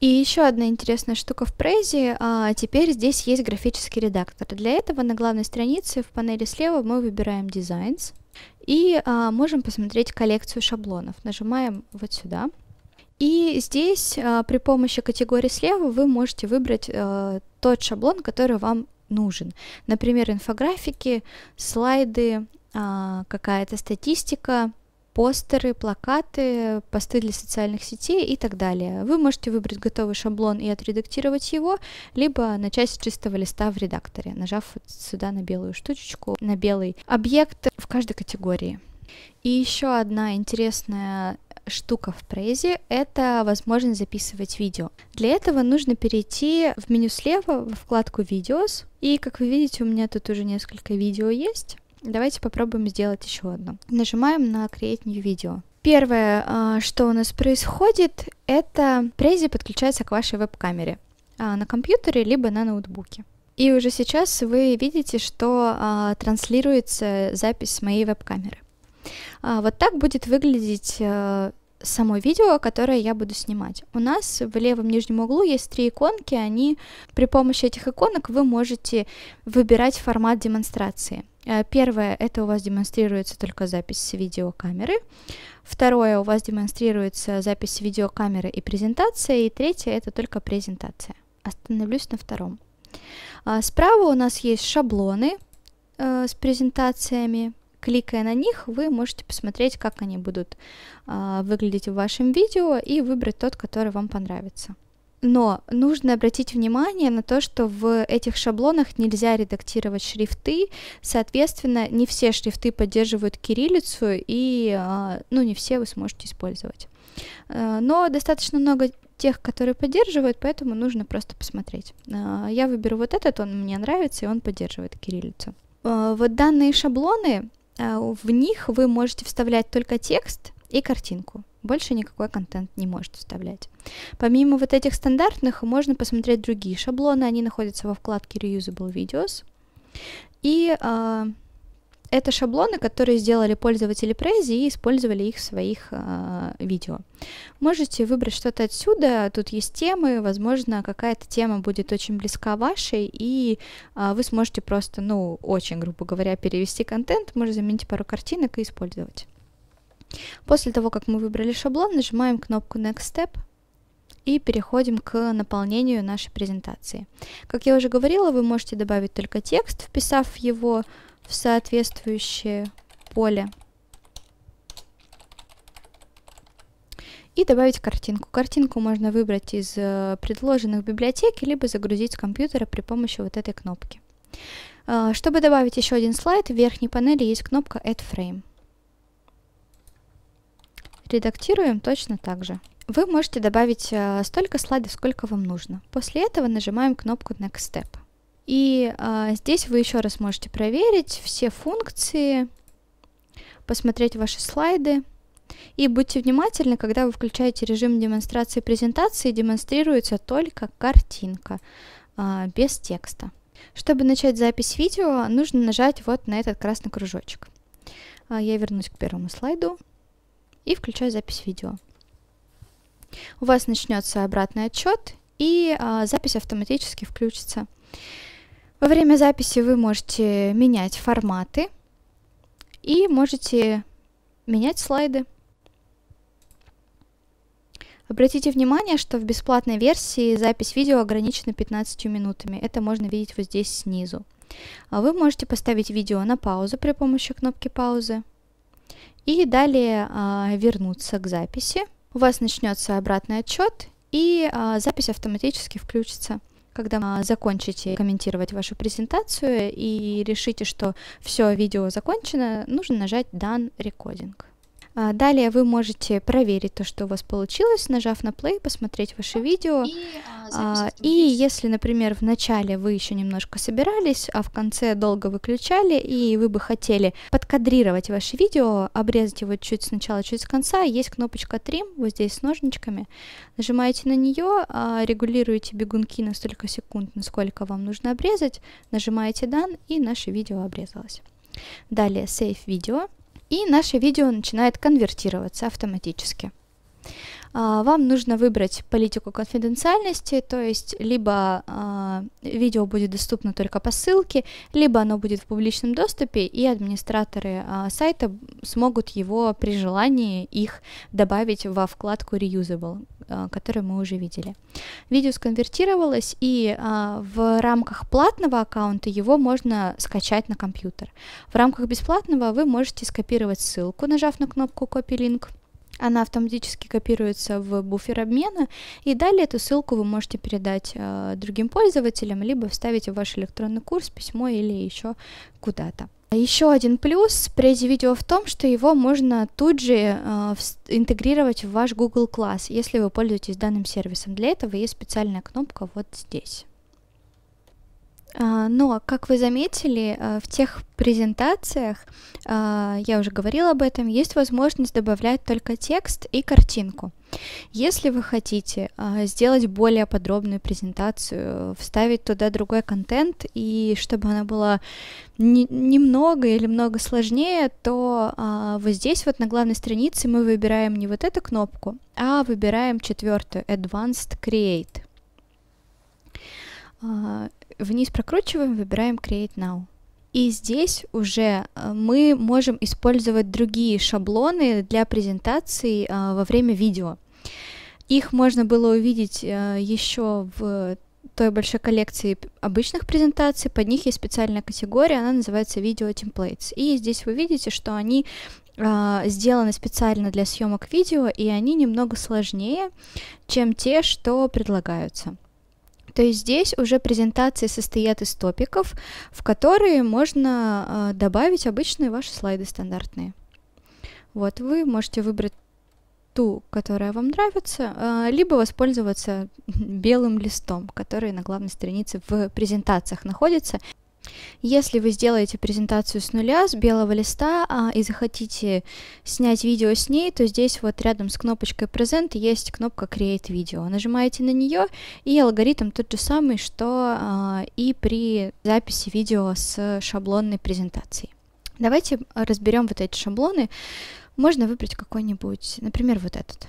И еще одна интересная штука в Prezi. А, теперь здесь есть графический редактор. Для этого на главной странице в панели слева мы выбираем Designs и а, можем посмотреть коллекцию шаблонов. Нажимаем вот сюда. И здесь а, при помощи категории слева вы можете выбрать а, тот шаблон, который вам нужен. Например, инфографики, слайды, а, какая-то статистика, постеры, плакаты, посты для социальных сетей и так далее. Вы можете выбрать готовый шаблон и отредактировать его, либо начать с чистого листа в редакторе, нажав вот сюда на белую штучечку, на белый объект в каждой категории. И еще одна интересная штука в Прейзе — это возможность записывать видео. Для этого нужно перейти в меню слева во вкладку Видео, и, как вы видите, у меня тут уже несколько видео есть. Давайте попробуем сделать еще одно. Нажимаем на Create New Video. Первое, а, что у нас происходит, это Prezi подключается к вашей веб-камере а, на компьютере либо на ноутбуке. И уже сейчас вы видите, что а, транслируется запись с моей веб-камеры. вот так будет выглядеть само видео, которое я буду снимать. У нас в левом нижнем углу есть три иконки, они при помощи этих иконок вы можете выбирать формат демонстрации. Э, первое, это у вас демонстрируется только запись с видеокамеры. Второе, у вас демонстрируется запись видеокамеры и презентация. И третье, это только презентация. Остановлюсь на втором. А, справа у нас есть шаблоны э, с презентациями. Кликая на них, вы можете посмотреть, как они будут а, выглядеть в вашем видео и выбрать тот, который вам понравится. Но нужно обратить внимание на то, что в этих шаблонах нельзя редактировать шрифты, соответственно, не все шрифты поддерживают кириллицу, и а, ну, не все вы сможете использовать. А, но достаточно много тех, которые поддерживают, поэтому нужно просто посмотреть. А, я выберу вот этот, он мне нравится, и он поддерживает кириллицу. Вот данные шаблоны, в них вы можете вставлять только текст и картинку. Больше никакой контент не можете вставлять. Помимо вот этих стандартных, можно посмотреть другие шаблоны. Они находятся во вкладке Reusable Videos. И э, это шаблоны, которые сделали пользователи Prezi и использовали их в своих э, видео. Можете выбрать что-то отсюда, тут есть темы, возможно, какая-то тема будет очень близка вашей, и э, вы сможете просто, ну, очень, грубо говоря, перевести контент, может заменить пару картинок и использовать. После того, как мы выбрали шаблон, нажимаем кнопку Next Step и переходим к наполнению нашей презентации. Как я уже говорила, вы можете добавить только текст, вписав его в соответствующее поле. И добавить картинку. Картинку можно выбрать из э, предложенных в либо загрузить с компьютера при помощи вот этой кнопки. Э, чтобы добавить еще один слайд, в верхней панели есть кнопка Add Frame. Редактируем точно так же. Вы можете добавить э, столько слайдов, сколько вам нужно. После этого нажимаем кнопку Next Step. И а, здесь вы еще раз можете проверить все функции, посмотреть ваши слайды. И будьте внимательны, когда вы включаете режим демонстрации презентации, демонстрируется только картинка, а, без текста. Чтобы начать запись видео, нужно нажать вот на этот красный кружочек. я вернусь к первому слайду и включаю запись видео. У вас начнется обратный отчет, и а, запись автоматически включится. Во время записи вы можете менять форматы и можете менять слайды. Обратите внимание, что в бесплатной версии запись видео ограничена 15 минутами. Это можно видеть вот здесь снизу. А вы можете поставить видео на паузу при помощи кнопки паузы и далее а, вернуться к записи. У вас начнется обратный отчет, и а, запись автоматически включится. Когда а, закончите комментировать вашу презентацию и решите, что все видео закончено, нужно нажать Done Recording. А, далее вы можете проверить то, что у вас получилось, нажав на play, посмотреть ваше видео. И, а, а и если, например, в начале вы еще немножко собирались, а в конце долго выключали, и вы бы хотели подкадрировать ваше видео, обрезать его чуть с начала, чуть с конца, есть кнопочка trim, вот здесь с ножничками. Нажимаете на нее, а, регулируете бегунки на столько секунд, насколько вам нужно обрезать, нажимаете done, и наше видео обрезалось. Далее Save видео и наше видео начинает конвертироваться автоматически. А, вам нужно выбрать политику конфиденциальности, то есть либо э, видео будет доступно только по ссылке, либо оно будет в публичном доступе, и администраторы э, сайта смогут его при желании их добавить во вкладку Reusable, Э, которые мы уже видели. Видео сконвертировалось, и э, в рамках платного аккаунта его можно скачать на компьютер. В рамках бесплатного вы можете скопировать ссылку, нажав на кнопку «Copy Link», она автоматически копируется в буфер обмена, и далее эту ссылку вы можете передать э, другим пользователям, либо вставить в ваш электронный курс, письмо или еще куда-то. Еще один плюс Prezi Video в том, что его можно тут же э, интегрировать в ваш Google класс, если вы пользуетесь данным сервисом. Для этого есть специальная кнопка вот здесь. А, но, как вы заметили, э, в тех презентациях, а, я уже говорила об этом, есть возможность добавлять только текст и картинку. Если вы хотите а, сделать более подробную презентацию, вставить туда другой контент, и чтобы она была не, немного или много сложнее, то вот здесь вот на главной странице мы выбираем не вот эту кнопку, а выбираем четвертую Advanced Create. А, вниз прокручиваем, выбираем Create Now. И здесь уже а, мы можем использовать другие шаблоны для презентации а, во время видео. Их можно было увидеть еще в той большой коллекции обычных презентаций, под них есть специальная категория, она называется Video Templates. И здесь вы видите, что они сделаны специально для съемок видео, и они немного сложнее, чем те, что предлагаются. То есть здесь уже презентации состоят из топиков, в которые можно э, добавить обычные ваши слайды стандартные. Вот, вы можете выбрать ту, которая вам нравится, э, либо воспользоваться белым листом, который на главной странице в презентациях находится. Если вы сделаете презентацию с нуля, с белого листа а, и захотите снять видео с ней, то здесь вот рядом с кнопочкой Present есть кнопка Create Video. Нажимаете на нее, и алгоритм тот же самый, что а, и при записи видео с шаблонной презентацией. Давайте разберем вот эти шаблоны. Можно выбрать какой-нибудь, например, вот этот.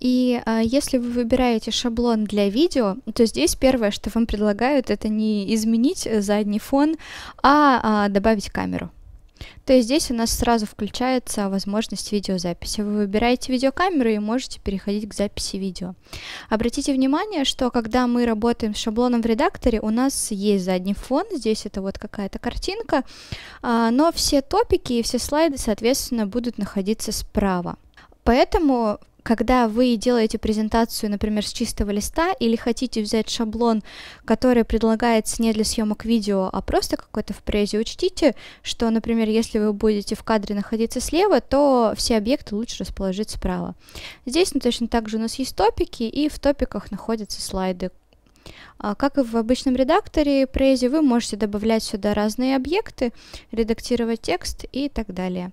И э, если вы выбираете шаблон для видео, то здесь первое, что вам предлагают, это не изменить э, задний фон, а э, добавить камеру. То есть здесь у нас сразу включается возможность видеозаписи. Вы выбираете видеокамеру и можете переходить к записи видео. Обратите внимание, что когда мы работаем с шаблоном в редакторе, у нас есть задний фон, здесь это вот какая-то картинка, а, но все топики и все слайды, соответственно, будут находиться справа. Поэтому когда вы делаете презентацию, например, с чистого листа, или хотите взять шаблон, который предлагается не для съемок видео, а просто какой-то в презе, учтите, что, например, если вы будете в кадре находиться слева, то все объекты лучше расположить справа. Здесь ну, точно так же у нас есть топики, и в топиках находятся слайды. А, как и в обычном редакторе Prezi, вы можете добавлять сюда разные объекты, редактировать текст и так далее.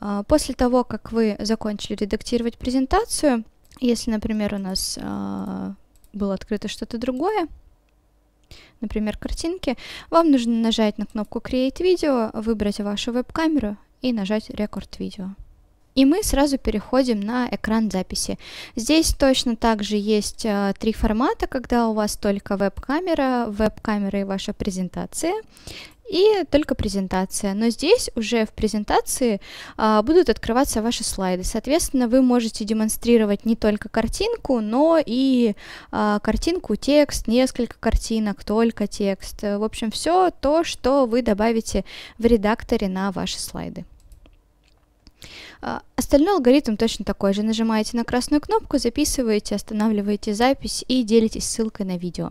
А, после того, как вы закончили редактировать презентацию, если, например, у нас а, было открыто что-то другое, например, картинки, вам нужно нажать на кнопку Create Video, выбрать вашу веб-камеру и нажать Record Video. И мы сразу переходим на экран записи. Здесь точно также есть а, три формата, когда у вас только веб-камера, веб-камера и ваша презентация и только презентация. Но здесь уже в презентации а, будут открываться ваши слайды. Соответственно, вы можете демонстрировать не только картинку, но и а, картинку, текст, несколько картинок, только текст. В общем, все то, что вы добавите в редакторе на ваши слайды. А, остальной алгоритм точно такой же. Нажимаете на красную кнопку, записываете, останавливаете запись и делитесь ссылкой на видео.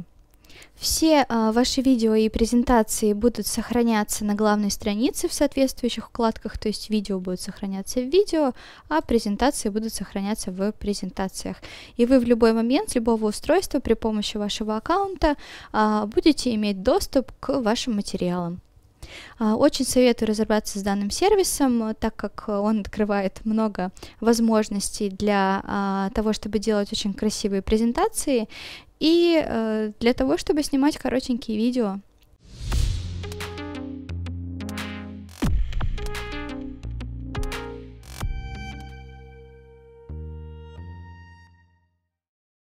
Все э, ваши видео и презентации будут сохраняться на главной странице в соответствующих вкладках, то есть видео будут сохраняться в видео, а презентации будут сохраняться в презентациях. И вы в любой момент с любого устройства при помощи вашего аккаунта э, будете иметь доступ к вашим материалам. А, очень советую разобраться с данным сервисом, э, так как э, он открывает много возможностей для а, того, чтобы делать очень красивые презентации и э, для того, чтобы снимать коротенькие видео.